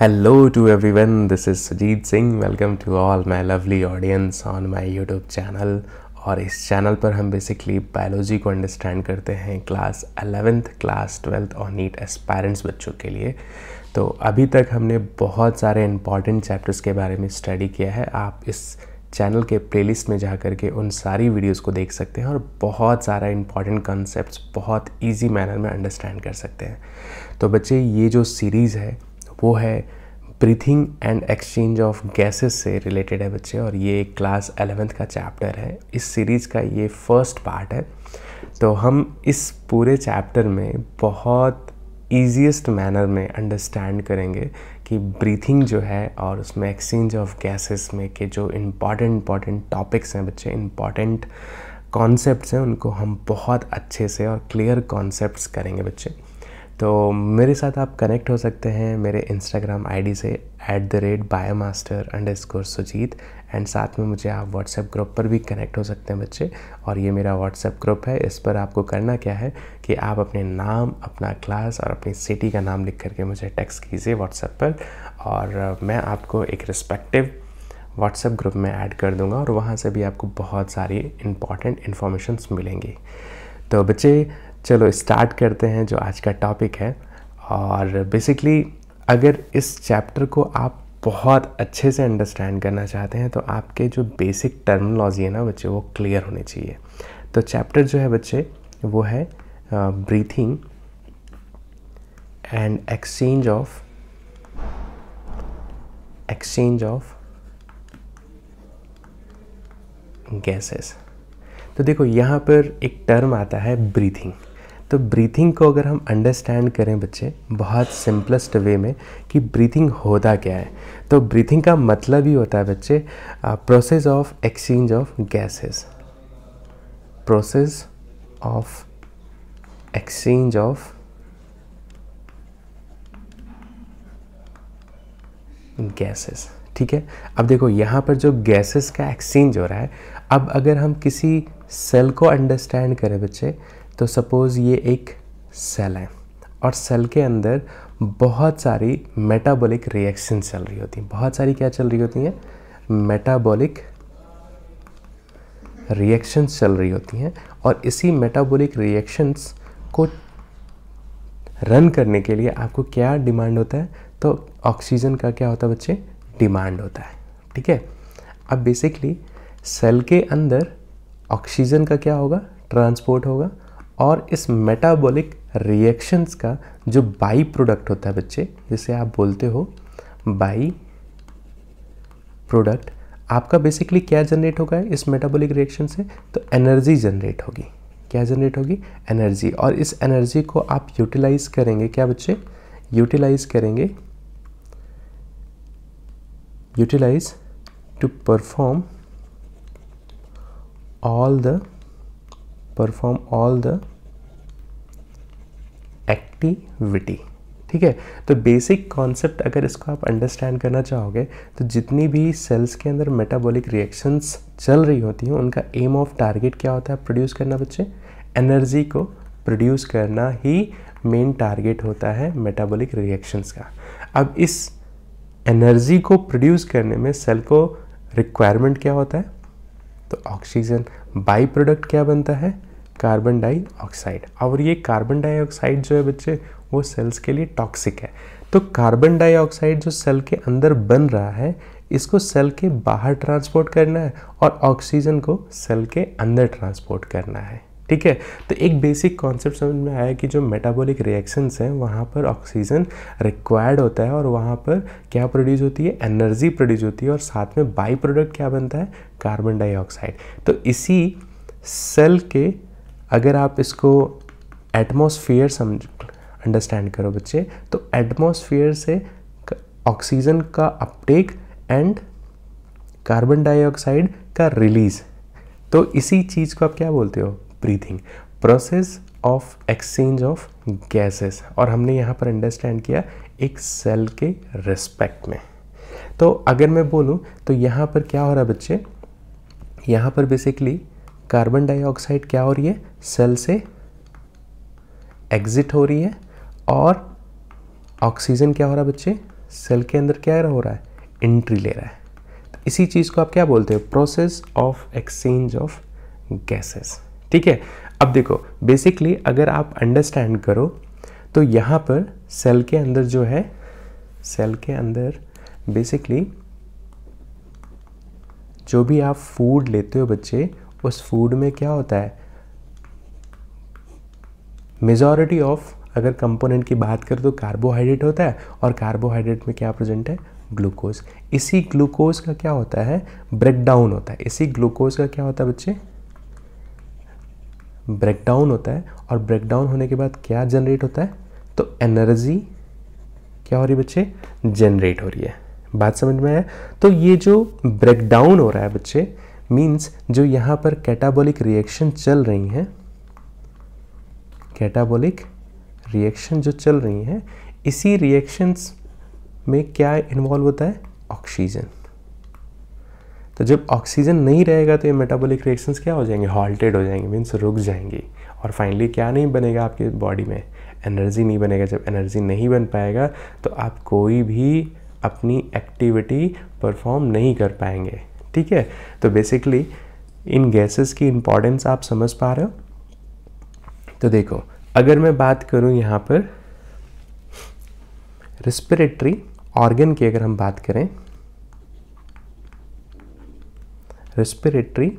Hello to everyone this is Sujeet Singh welcome to all my lovely audience on my YouTube channel और इस channel पर हम basically biology को understand करते हैं क्लास अलेवेंथ क्लास ट्वेल्थ और नीट एस्पायरेंट्स बच्चों के लिए तो अभी तक हमने बहुत सारे इंपॉर्टेंट चैप्टर्स के बारे में स्टडी किया है आप इस चैनल के प्लेलिस्ट में जा कर के उन सारी वीडियोस को देख सकते हैं और बहुत सारा इंपॉर्टेंट कॉन्सेप्ट बहुत ईजी मैनर में अंडरस्टैंड कर सकते हैं तो बच्चे ये जो सीरीज़ है वो है breathing and exchange of gases से रिलेटेड है बच्चे और ये क्लास एलेवेंथ का चैप्टर है इस सीरीज़ का ये फर्स्ट पार्ट है तो हम इस पूरे चैप्टर में बहुत ईजीएस्ट मैनर में अंडरस्टैंड करेंगे कि ब्रीथिंग जो है और उसमें एक्सचेंज ऑफ गैसेस में के जो इम्पॉर्टेंट इम्पॉर्टेंट टॉपिक्स हैं बच्चे इम्पॉर्टेंट कॉन्सेप्ट्स हैं उनको हम बहुत अच्छे से और क्लियर कॉन्सेप्ट्स करेंगे बच्चे तो मेरे साथ आप कनेक्ट हो सकते हैं मेरे इंस्टाग्राम आईडी से at the rate bio master underscore Sujeet and साथ में मुझे आप व्हाट्सएप ग्रुप पर भी कनेक्ट हो सकते हैं बच्चे और ये मेरा व्हाट्सएप ग्रुप है इस पर आपको करना क्या है कि आप अपने नाम अपना क्लास और अपनी सिटी का नाम लिख करके मुझे टेक्स्ट कीजिए व्हाट्सएप पर और मैं आपको एक रिस्पेक्टिव व्हाट्सएप ग्रुप में ऐड कर दूंगा और वहाँ से भी आपको बहुत सारी इम्पॉर्टेंट इन्फॉर्मेशन मिलेंगी तो बच्चे चलो स्टार्ट करते हैं जो आज का टॉपिक है और बेसिकली अगर इस चैप्टर को आप बहुत अच्छे से अंडरस्टैंड करना चाहते हैं तो आपके जो बेसिक टर्मिनोलॉजी है ना बच्चे वो क्लियर होने चाहिए तो चैप्टर जो है बच्चे वो है breathing and exchange of exchange of gases तो देखो यहाँ पर एक टर्म आता है ब्रीथिंग तो ब्रीथिंग को अगर हम अंडरस्टैंड करें बच्चे बहुत सिंपलेस्ट वे में कि ब्रीथिंग होता क्या है तो ब्रीथिंग का मतलब ही होता है बच्चे process of exchange of gases process of exchange of gases ठीक है अब देखो यहाँ पर जो गैसेस का एक्सचेंज हो रहा है अब अगर हम किसी सेल को अंडरस्टैंड करें बच्चे तो सपोज़ ये एक सेल है और सेल के अंदर बहुत सारी मेटाबॉलिक रिएक्शन चल रही होती हैं बहुत सारी क्या चल रही होती हैं मेटाबॉलिक रिएक्शंस चल रही होती हैं और इसी मेटाबॉलिक रिएक्शंस को रन करने के लिए आपको क्या डिमांड होता है तो ऑक्सीजन का क्या होता है बच्चे डिमांड होता है ठीक है अब बेसिकली सेल के अंदर ऑक्सीजन का क्या होगा ट्रांसपोर्ट होगा और इस मेटाबॉलिक रिएक्शंस का जो बाई प्रोडक्ट होता है बच्चे जिसे आप बोलते हो बाई प्रोडक्ट आपका बेसिकली क्या जनरेट होगा इस मेटाबॉलिक रिएक्शन से तो एनर्जी जनरेट होगी क्या जनरेट होगी एनर्जी और इस एनर्जी को आप यूटिलाइज करेंगे क्या बच्चे यूटिलाइज करेंगे utilize to perform all the perform all the activity ठीक है तो बेसिक कॉन्सेप्ट अगर इसको आप अंडरस्टैंड करना चाहोगे तो जितनी भी सेल्स के अंदर मेटाबॉलिक रिएक्शंस चल रही होती हैं उनका एम ऑफ टारगेट क्या होता है प्रोड्यूस करना बच्चे एनर्जी को प्रोड्यूस करना ही मेन टारगेट होता है मेटाबॉलिक रिएक्शंस का अब इस एनर्जी को प्रोड्यूस करने में सेल को रिक्वायरमेंट क्या होता है तो ऑक्सीजन बाई प्रोडक्ट क्या बनता है कार्बन डाइऑक्साइड और ये कार्बन डाइऑक्साइड जो है बच्चे वो सेल्स के लिए टॉक्सिक है तो कार्बन डाइऑक्साइड जो सेल के अंदर बन रहा है इसको सेल के बाहर ट्रांसपोर्ट करना है और ऑक्सीजन को सेल के अंदर ट्रांसपोर्ट करना है ठीक है तो एक बेसिक कॉन्सेप्ट समझ में आया कि जो मेटाबॉलिक रिएक्शंस हैं वहाँ पर ऑक्सीजन रिक्वायर्ड होता है और वहाँ पर क्या प्रोड्यूस होती है एनर्जी प्रोड्यूस होती है और साथ में बाई प्रोडक्ट क्या बनता है कार्बन डाइऑक्साइड तो इसी सेल के अगर आप इसको एटमोसफियर समझ अंडरस्टैंड करो बच्चे तो एटमोसफियर से ऑक्सीजन का अपटेक एंड कार्बन डाइऑक्साइड का रिलीज तो इसी चीज़ को आप क्या बोलते हो breathing process of exchange of gases और हमने यहाँ पर अंडरस्टैंड किया एक सेल के रेस्पेक्ट में तो अगर मैं बोलूँ तो यहाँ पर क्या हो रहा है बच्चे यहाँ पर बेसिकली कार्बन डाइऑक्साइड क्या हो रही है सेल से एग्जिट हो रही है और ऑक्सीजन क्या हो रहा है बच्चे सेल के अंदर क्या हो रहा है एंट्री ले रहा है तो इसी चीज़ को आप क्या बोलते हो process of exchange of gases ठीक है अब देखो बेसिकली अगर आप अंडरस्टैंड करो तो यहाँ पर सेल के अंदर जो है सेल के अंदर बेसिकली जो भी आप फूड लेते हो बच्चे उस फूड में क्या होता है मेजोरिटी ऑफ अगर कंपोनेंट की बात करें तो कार्बोहाइड्रेट होता है और कार्बोहाइड्रेट में क्या प्रेजेंट है ग्लूकोज इसी ग्लूकोज का क्या होता है ब्रेकडाउन होता है इसी ग्लूकोज का क्या होता है बच्चे ब्रेकडाउन होता है और ब्रेकडाउन होने के बाद क्या जनरेट होता है तो एनर्जी क्या हो रही है बच्चे जनरेट हो रही है बात समझ में आया तो ये जो ब्रेकडाउन हो रहा है बच्चे मीन्स जो यहाँ पर कैटाबॉलिक रिएक्शन चल रही हैं कैटाबॉलिक रिएक्शन जो चल रही हैं इसी रिएक्शंस में क्या इन्वॉल्व होता है ऑक्सीजन तो जब ऑक्सीजन नहीं रहेगा तो ये मेटाबॉलिक रिएक्शंस क्या हो जाएंगे हॉल्टेड हो जाएंगे मीन्स रुक जाएंगी और फाइनली क्या नहीं बनेगा आपके बॉडी में एनर्जी नहीं बनेगा जब एनर्जी नहीं बन पाएगा तो आप कोई भी अपनी एक्टिविटी परफॉर्म नहीं कर पाएंगे ठीक है तो बेसिकली इन गैसेस की इंपॉर्टेंस आप समझ पा रहे हो तो देखो अगर मैं बात करूं यहाँ पर रेस्पिरेटरी ऑर्गन की अगर हम बात करें रेस्पिरेटरी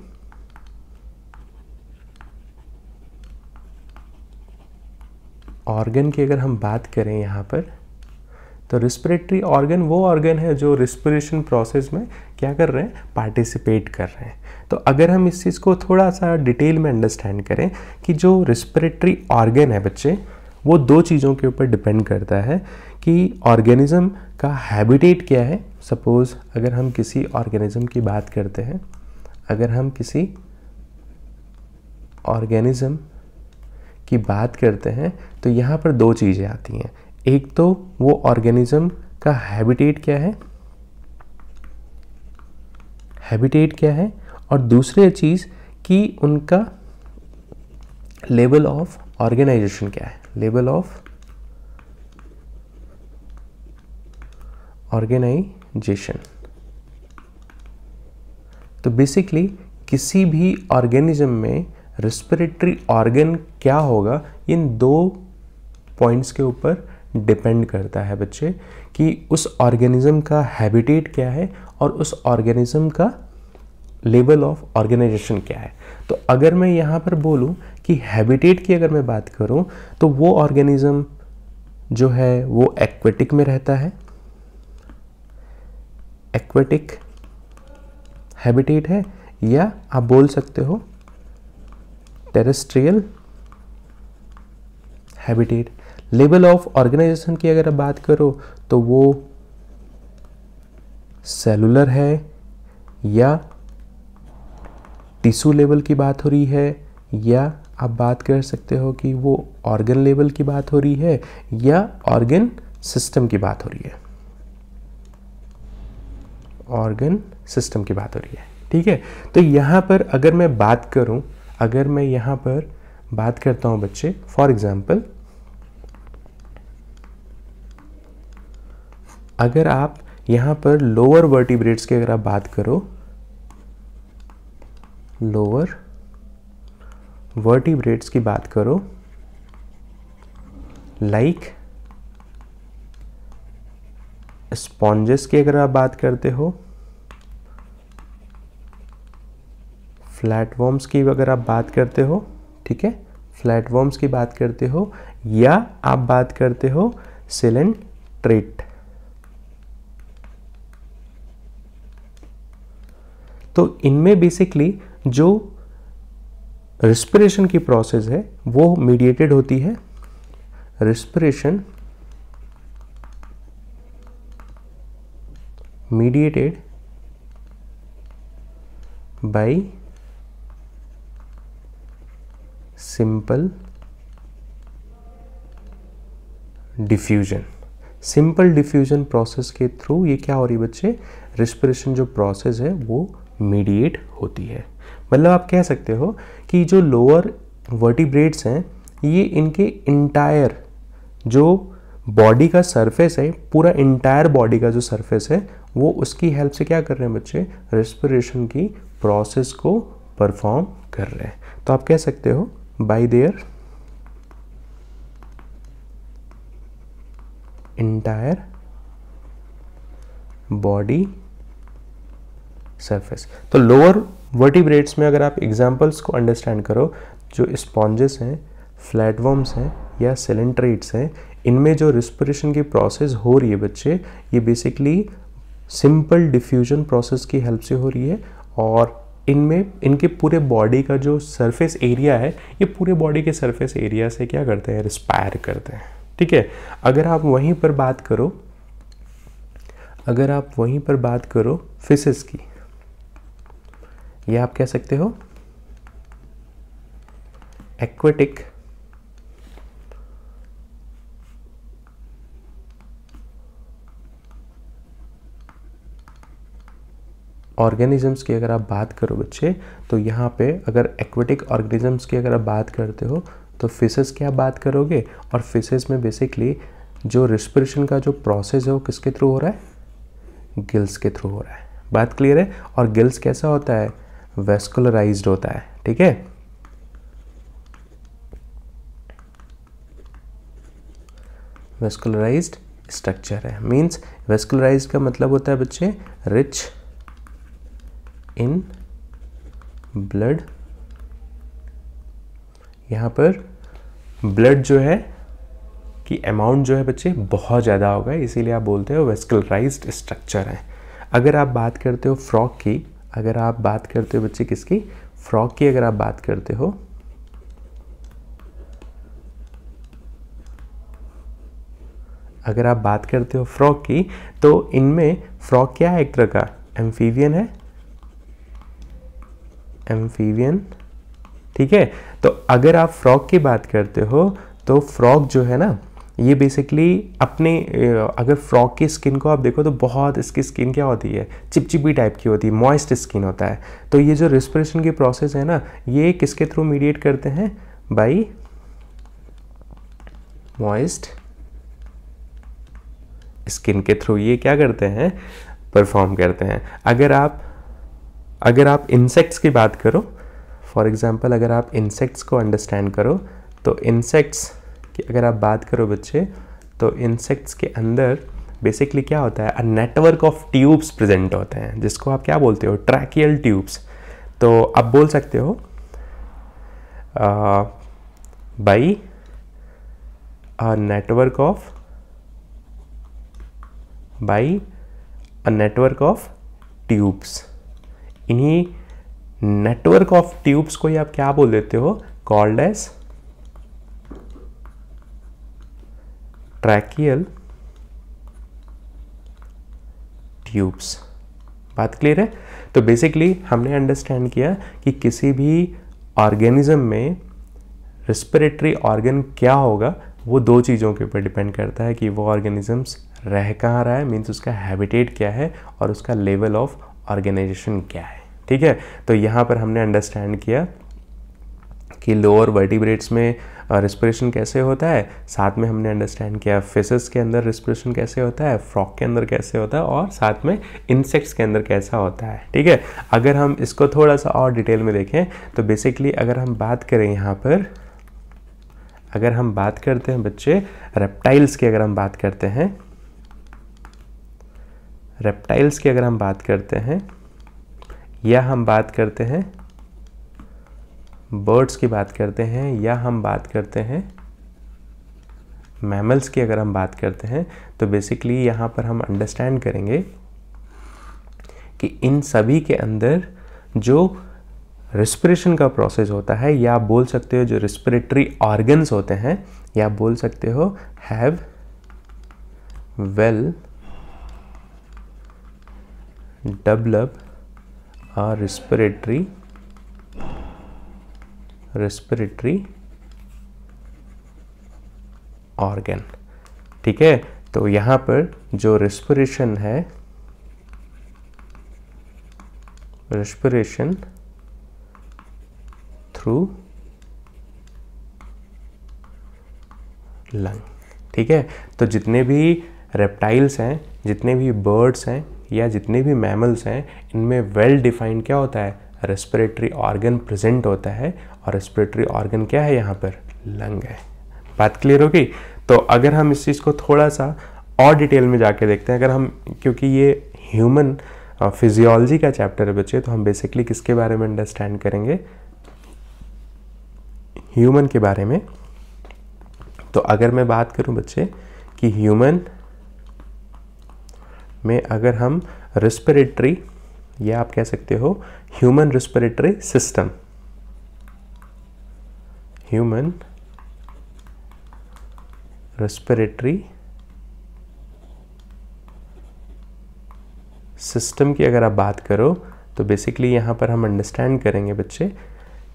ऑर्गन की अगर हम बात करें यहाँ पर तो रिस्परेटरी ऑर्गन वो ऑर्गन है जो रिस्परेशन प्रोसेस में क्या कर रहे हैं पार्टिसिपेट कर रहे हैं तो अगर हम इस चीज़ को थोड़ा सा डिटेल में अंडरस्टैंड करें कि जो रिस्परेटरी ऑर्गन है बच्चे वो दो चीज़ों के ऊपर डिपेंड करता है कि ऑर्गेनिज़म का हैबिटेट क्या है सपोज़ अगर हम किसी ऑर्गेनिज़म की बात करते हैं अगर हम किसी ऑर्गेनिज़म की बात करते हैं तो यहाँ पर दो चीज़ें आती हैं एक तो वो ऑर्गेनिज्म का हैबिटेट क्या है हैबिटेट क्या है और दूसरी चीज़ कि उनका लेवल ऑफ ऑर्गेनाइजेशन क्या है लेवल ऑफ ऑर्गेनाइजेशन तो बेसिकली किसी भी ऑर्गेनिज्म में रेस्पिरेटरी ऑर्गन क्या होगा इन दो पॉइंट्स के ऊपर डिपेंड करता है बच्चे कि उस ऑर्गेनिज्म का हैबिटेट क्या है और उस ऑर्गेनिज्म का लेवल ऑफ ऑर्गेनाइजेशन क्या है तो अगर मैं यहाँ पर बोलूँ कि हैबिटेट की अगर मैं बात करूँ तो वो ऑर्गेनिज्म जो है वो एक्वेटिक में रहता है एक्वेटिक हैबिटेट है या आप बोल सकते हो terrestrial habitat level of organization की अगर आप बात करो तो वो सेलुलर है या टिश्यू लेवल की बात हो रही है या आप बात कर सकते हो कि वो ऑर्गन लेवल की बात हो रही है या ऑर्गन सिस्टम की बात हो रही है ऑर्गन सिस्टम की बात हो रही है ठीक है तो यहाँ पर अगर मैं बात करूँ अगर मैं यहाँ पर बात करता हूँ बच्चे फॉर एग्ज़ाम्पल अगर आप यहां पर लोअर वर्टिब्रेट्स की अगर आप बात करो लोअर वर्टिब्रेट्स की बात करो लाइक like, स्पॉन्जेस की अगर आप बात करते हो फ्लैटवॉर्म्स की अगर आप बात करते हो ठीक है फ्लैटवॉर्म्स की बात करते हो या आप बात करते हो सिलेंट्रेट तो इनमें बेसिकली जो रिस्पिरेशन की प्रोसेस है वो मीडिएटेड होती है respiration mediated by simple diffusion simple diffusion process के थ्रू ये क्या हो रही है बच्चे रिस्पिरेशन जो प्रोसेस है वो मीडिएट होती है मतलब आप कह सकते हो कि जो लोअर वर्टिब्रेट्स हैं ये इनके इंटायर जो बॉडी का सरफेस है पूरा इंटायर बॉडी का जो सरफेस है वो उसकी हेल्प से क्या कर रहे हैं बच्चे रेस्पिरेशन की प्रोसेस को परफॉर्म कर रहे हैं तो आप कह सकते हो by their entire body surface तो लोअर वर्टिब्रेट्स में अगर आप एग्जाम्पल्स को अंडरस्टैंड करो जो स्पॉन्जेस हैं फ्लैटवॉर्म्स हैं या सिलेंट्रेट्स हैं इनमें जो रिस्पिरेशन की प्रोसेस हो रही है बच्चे ये बेसिकली सिंपल डिफ्यूजन प्रोसेस की हेल्प से हो रही है और इनमें इनके पूरे बॉडी का जो सरफेस एरिया है ये पूरे बॉडी के सरफेस एरिया से क्या करते हैं रिस्पायर करते हैं ठीक है अगर आप वहीं पर बात करो अगर आप वहीं पर बात करो फिसेस की ये आप कह सकते हो एक्वेटिक ऑर्गेनिजम्स की अगर आप बात करो बच्चे तो यहाँ पे अगर एक्वेटिक ऑर्गेनिजम्स की अगर आप बात करते हो तो फिशेस की आप बात करोगे और फिशेस में बेसिकली जो रिस्पिरेशन का जो प्रोसेस है वो किसके थ्रू हो रहा है गिल्स के थ्रू हो रहा है बात क्लियर है और गिल्स कैसा होता है वेस्कुलराइज होता है ठीक है वेस्कुलराइज स्ट्रक्चर है मीन्स वेस्कुलराइज का मतलब होता है बच्चे रिच इन ब्लड यहां पर ब्लड जो है कि अमाउंट जो है बच्चे बहुत ज़्यादा होगा इसीलिए आप बोलते हो वेस्कुलराइज स्ट्रक्चर है अगर आप बात करते हो फ्रॉक की अगर आप बात करते हो बच्चे किसकी फ्रॉक की अगर आप बात करते हो अगर आप बात करते हो फ्रॉक की तो इनमें फ्रॉक क्या है एक तरह का एम्फीवियन है एम्फीवियन ठीक है तो अगर आप फ्रॉक की बात करते हो तो फ्रॉक जो है ना ये बेसिकली अपने अगर फ्रॉक की स्किन को आप देखो तो बहुत इसकी स्किन क्या होती है चिपचिपी टाइप की होती है मॉइस्ट स्किन होता है तो ये जो रिस्परेशन की प्रोसेस है ना ये किसके थ्रू मीडिएट करते हैं बाई मॉइस्ट स्किन के थ्रू ये क्या करते हैं परफॉर्म करते हैं अगर आप अगर आप इंसेक्ट्स की बात करो फॉर एग्ज़ाम्पल अगर आप इंसेक्ट्स को अंडरस्टैंड करो तो इंसेक्ट्स कि अगर आप बात करो बच्चे तो इंसेक्ट्स के अंदर बेसिकली क्या होता है a network of tubes present होते हैं जिसको आप क्या बोलते हो ट्रैकियल ट्यूब्स तो आप बोल सकते हो by a network of by a network of tubes इन्हीं नेटवर्क ऑफ ट्यूब्स को ही आप क्या बोल देते हो कॉल्ड एज ट्रैकियल ट्यूब्स बात क्लियर है तो बेसिकली हमने अंडरस्टैंड किया कि किसी भी ऑर्गेनिज्म में रेस्पिरेटरी ऑर्गन क्या होगा वो दो चीज़ों के ऊपर डिपेंड करता है कि वो ऑर्गेनिजम्स रह कहाँ रहा है मीन्स उसका हैबिटेट क्या है और उसका लेवल ऑफ ऑर्गेनाइजेशन क्या है ठीक है तो यहाँ पर हमने अंडरस्टैंड किया कि लोअर वर्टिब्रेट्स में रेस्पिरेशन कैसे होता है साथ में हमने अंडरस्टैंड किया फिशेस के अंदर रेस्पिरेशन कैसे होता है फ्रॉक के अंदर कैसे होता है और साथ में इंसेक्ट्स के अंदर कैसा होता है ठीक है अगर हम इसको थोड़ा सा और डिटेल में देखें तो बेसिकली अगर हम बात करें यहाँ पर अगर हम बात करते हैं बच्चे रेप्टाइल्स की अगर हम बात करते हैं रेप्टाइल्स की अगर हम बात करते हैं या हम बात करते हैं बर्ड्स की बात करते हैं या हम बात करते हैं मैमल्स की अगर हम बात करते हैं तो बेसिकली यहाँ पर हम अंडरस्टैंड करेंगे कि इन सभी के अंदर जो रेस्पिरेशन का प्रोसेस होता है या आप बोल सकते हो जो रेस्पिरेटरी ऑर्गन्स होते हैं या आप बोल सकते हो have well develop a respiratory respiratory organ ठीक है तो यहां पर जो रेस्पिरेशन है रेस्पिरेशन थ्रू लंग ठीक है तो जितने भी रेप्टाइल्स हैं जितने भी बर्ड्स हैं या जितने भी मैमल्स हैं इनमें वेल डिफाइंड क्या होता है रेस्पिरेटरी ऑर्गन प्रेजेंट होता है और रेस्पिरेटरी ऑर्गन क्या है यहाँ पर लंग है बात क्लियर हो गई तो अगर हम इस चीज़ को थोड़ा सा और डिटेल में जाके देखते हैं अगर हम क्योंकि ये ह्यूमन फिजियोलॉजी का चैप्टर है बच्चे तो हम बेसिकली किसके बारे में अंडरस्टैंड करेंगे ह्यूमन के बारे में तो अगर मैं बात करूं बच्चे कि ह्यूमन में अगर हम रेस्पिरेटरी या आप कह सकते हो human respiratory system human respiratory system की अगर आप बात करो तो बेसिकली यहाँ पर हम अंडरस्टैंड करेंगे बच्चे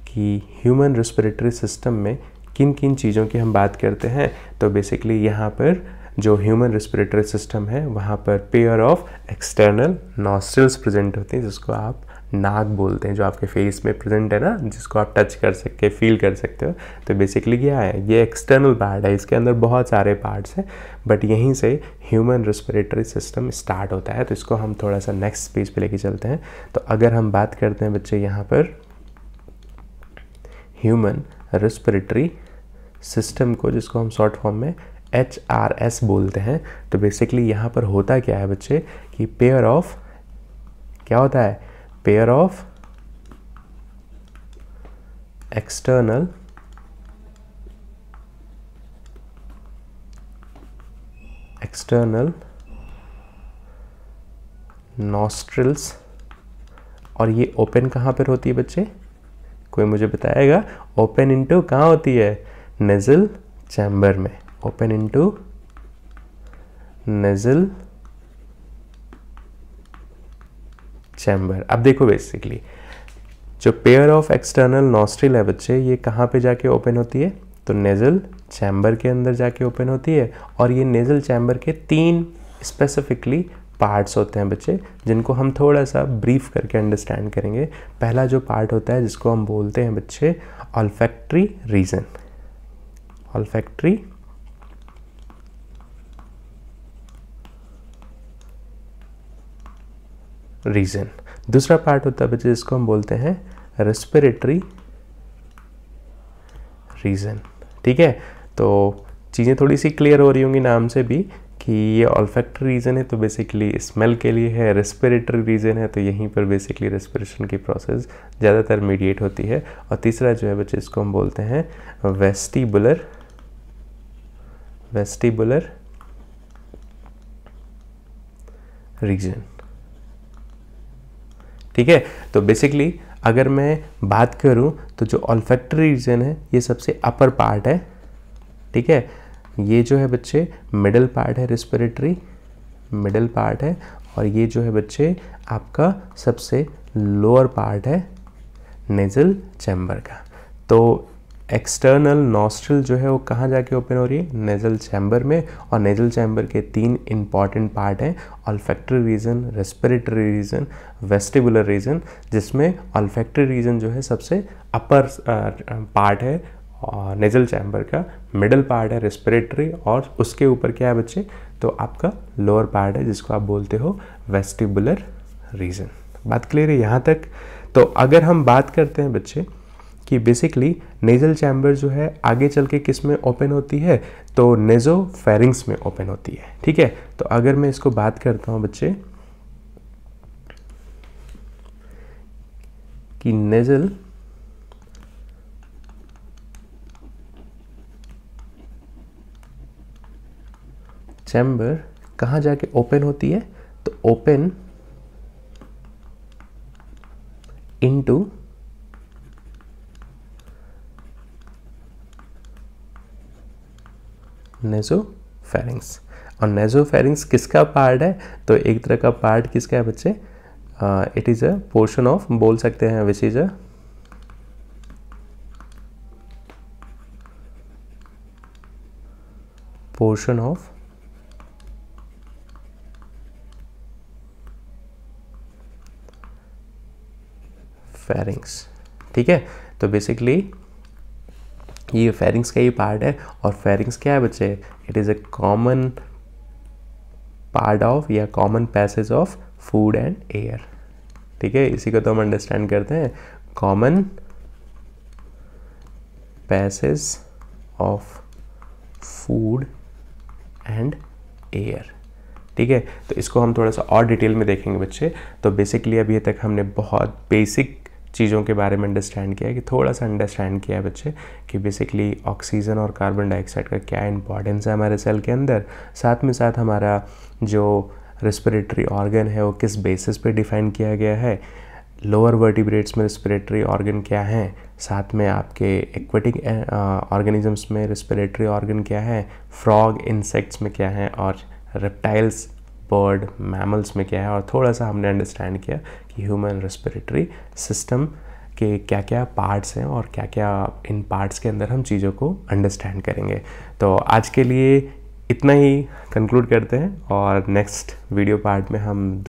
कि ह्यूमन रेस्पिरेटरी सिस्टम में किन किन चीज़ों की हम बात करते हैं तो बेसिकली यहाँ पर जो ह्यूमन रेस्पिरेटरी सिस्टम है वहाँ पर pair of external nostrils present होते हैं जिसको आप नाक बोलते हैं जो आपके फेस में प्रेजेंट है ना जिसको आप टच कर सकते फील कर सकते हो तो बेसिकली क्या है ये एक्सटर्नल पार्ट है इसके अंदर बहुत सारे पार्ट्स हैं बट यहीं से ह्यूमन रेस्पिरेटरी सिस्टम स्टार्ट होता है तो इसको हम थोड़ा सा नेक्स्ट पेज पे लेके चलते हैं तो अगर हम बात करते हैं बच्चे यहाँ पर ह्यूमन रेस्पिरेटरी सिस्टम को जिसको हम शॉर्ट फॉर्म में एच आर एस बोलते हैं तो बेसिकली यहाँ पर होता क्या है बच्चे कि पेयर ऑफ क्या होता है pair of external external nostrils और ये ओपन कहाँ पर होती है बच्चे कोई मुझे बताएगा ओपन इंटू कहाँ होती है नेजल चैम्बर में open into nasal chamber. अब देखो basically जो pair of external nostril है बच्चे ये कहाँ पे जाके open होती है तो nasal chamber के अंदर जाके open होती है और ये nasal chamber के तीन specifically पार्ट्स होते हैं बच्चे जिनको हम थोड़ा सा ब्रीफ करके अंडरस्टैंड करेंगे पहला जो पार्ट होता है जिसको हम बोलते हैं बच्चे ऑल्फैक्ट्री रीजन ऑल्फैक्ट्री रीज़न दूसरा पार्ट होता है बच्चे जिसको हम बोलते हैं रेस्पिरेटरी रीज़न ठीक है तो चीज़ें थोड़ी सी क्लियर हो रही होंगी नाम से भी कि ये ऑल्फैक्ट्री रीज़न है तो बेसिकली स्मेल के लिए है रेस्पिरेटरी रीज़न है तो यहीं पर बेसिकली रेस्पिरेशन की प्रोसेस ज़्यादातर मीडिएट होती है और तीसरा जो है बच्चे इसको हम बोलते हैं वेस्टिबुलर वेस्टिबुलर रीजन ठीक है तो बेसिकली अगर मैं बात करूँ तो जो ऑल्फैक्ट्री रीजन है ये सबसे अपर पार्ट है ठीक है ये जो है बच्चे मिडल पार्ट है रेस्पिरेटरी मिडल पार्ट है और ये जो है बच्चे आपका सबसे लोअर पार्ट है नेजल चैम्बर का तो एक्सटर्नल नॉस्ट्रल जो है वो कहाँ जाके ओपन हो रही है नेजल चैम्बर में और नेजल चैम्बर के तीन इंपॉर्टेंट पार्ट हैं olfactory region respiratory region vestibular region जिसमें ऑल्फेक्ट्री रीजन जो है सबसे अपर पार्ट है और नेजल चैम्बर का मिडल पार्ट है रेस्पिरेटरी और उसके ऊपर क्या है बच्चे तो आपका लोअर पार्ट है जिसको आप बोलते हो वेस्टिबुलर रीजन बात क्लियर है यहाँ तक तो अगर हम बात करते हैं बच्चे कि बेसिकली नेजल चैम्बर जो है आगे चल के किस में ओपन होती है तो नेजो फेरिंग्स में ओपन होती है ठीक है तो अगर मैं इसको बात करता हूँ बच्चे कि नेजल चैम्बर कहाँ जाके ओपन होती है तो ओपन इनटू नेजो फेरिंग्स और नेजो फेरिंग्स किसका पार्ट है तो एक तरह का पार्ट किसका है बच्चे it is a portion of बोल सकते हैं which is a portion of pharynx ठीक है तो बेसिकली ये फेरिंग्स का ही पार्ट है और फेरिंग्स क्या है बच्चे it is a common part of या common passage of food and air ठीक है इसी को तो हम अंडरस्टैंड करते हैं common passage of food and air ठीक है तो इसको हम थोड़ा सा और डिटेल में देखेंगे बच्चे तो बेसिकली अभी तक हमने बहुत बेसिक चीज़ों के बारे में अंडरस्टैंड किया है कि थोड़ा सा अंडरस्टैंड किया है बच्चे कि बेसिकली ऑक्सीजन और कार्बन डाइऑक्साइड का क्या इंपॉर्टेंस है हमारे सेल के अंदर साथ में साथ हमारा जो रेस्पिरेटरी ऑर्गन है वो किस बेसिस पे डिफाइन किया गया है लोअर वर्टिब्रेट्स में रेस्पिरेटरी ऑर्गन क्या हैं साथ में आपके एक्वेटिक ऑर्गेनिजम्स में रेस्पिरेटरी ऑर्गन क्या है फ्रॉग इंसेक्ट्स में क्या है और रेप्टाइल्स बर्ड मैमल्स में क्या है और थोड़ा सा हमने अंडरस्टैंड किया कि ह्यूमन रेस्पिरेटरी सिस्टम के क्या क्या पार्ट्स हैं और क्या क्या इन पार्ट्स के अंदर हम चीज़ों को अंडरस्टैंड करेंगे तो आज के लिए इतना ही कंक्लूड करते हैं और नेक्स्ट वीडियो पार्ट में हम